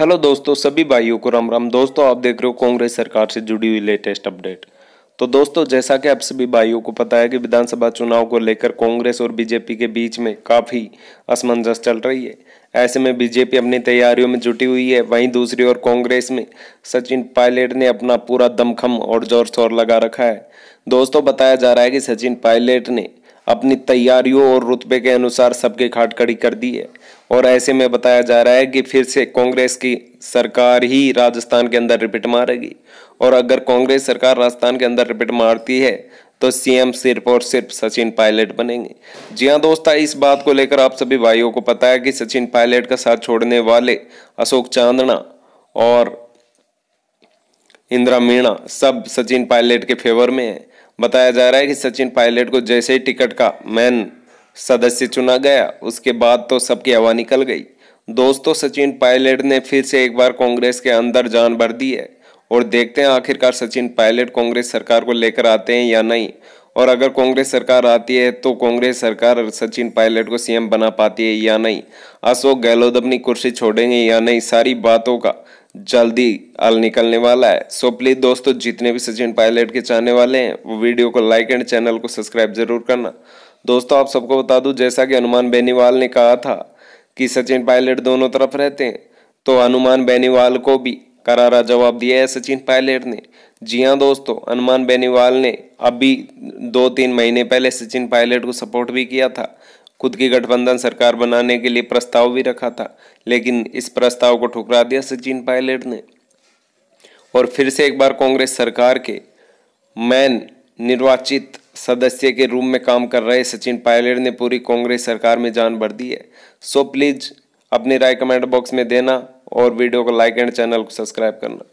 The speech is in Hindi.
हेलो दोस्तों सभी भाइयों को राम राम दोस्तों आप देख रहे हो कांग्रेस सरकार से जुड़ी हुई लेटेस्ट अपडेट तो दोस्तों जैसा कि आप सभी भाइयों को पता है कि विधानसभा चुनाव को लेकर कांग्रेस और बीजेपी के बीच में काफ़ी असमंजस चल रही है ऐसे में बीजेपी अपनी तैयारियों में जुटी हुई है वहीं दूसरी ओर कांग्रेस में सचिन पायलट ने अपना पूरा दमखम और जोर शोर लगा रखा है दोस्तों बताया जा रहा है कि सचिन पायलट ने अपनी तैयारियों और रुतबे के अनुसार सबके खाट खड़ी कर दी है और ऐसे में बताया जा रहा है कि फिर से कांग्रेस की सरकार ही राजस्थान के अंदर रिपीट मारेगी और अगर कांग्रेस सरकार राजस्थान के अंदर रिपीट मारती है तो सीएम सिर्फ और सिर्फ सचिन पायलट बनेंगे जी हाँ दोस्तों इस बात को लेकर आप सभी भाइयों को पता है कि सचिन पायलट का साथ छोड़ने वाले अशोक चांदना और इंदिरा मीणा सब सचिन पायलट के फेवर में है बताया जा रहा है कि सचिन पायलट को जैसे ही टिकट का मैन सदस्य चुना गया उसके बाद तो सबकी हवा निकल गई दोस्तों सचिन पायलट ने फिर से एक बार कांग्रेस के अंदर जान भर दी है और देखते हैं आखिरकार सचिन पायलट कांग्रेस सरकार को लेकर आते हैं या नहीं और अगर कांग्रेस सरकार आती है तो कांग्रेस सरकार सचिन पायलट को सीएम बना पाती है या नहीं अशोक गहलोत अपनी कुर्सी छोड़ेंगे या नहीं सारी बातों का जल्दी अल निकलने वाला है सो प्लीज़ दोस्तों जितने भी सचिन पायलट के चाहने वाले हैं वो वीडियो को लाइक एंड चैनल को सब्सक्राइब जरूर करना दोस्तों आप सबको बता दूं जैसा कि हनुमान बेनीवाल ने कहा था कि सचिन पायलट दोनों तरफ रहते हैं तो हनुमान बेनीवाल को भी करारा जवाब दिया है सचिन पायलट ने जी हाँ दोस्तों हनुमान बेनीवाल ने अभी दो तीन महीने पहले सचिन पायलट को सपोर्ट भी किया था खुद की गठबंधन सरकार बनाने के लिए प्रस्ताव भी रखा था लेकिन इस प्रस्ताव को ठुकरा दिया सचिन पायलट ने और फिर से एक बार कांग्रेस सरकार के मैन निर्वाचित सदस्य के रूप में काम कर रहे सचिन पायलट ने पूरी कांग्रेस सरकार में जान भर दी है सो प्लीज़ अपनी राय कमेंट बॉक्स में देना और वीडियो को लाइक एंड चैनल को सब्सक्राइब करना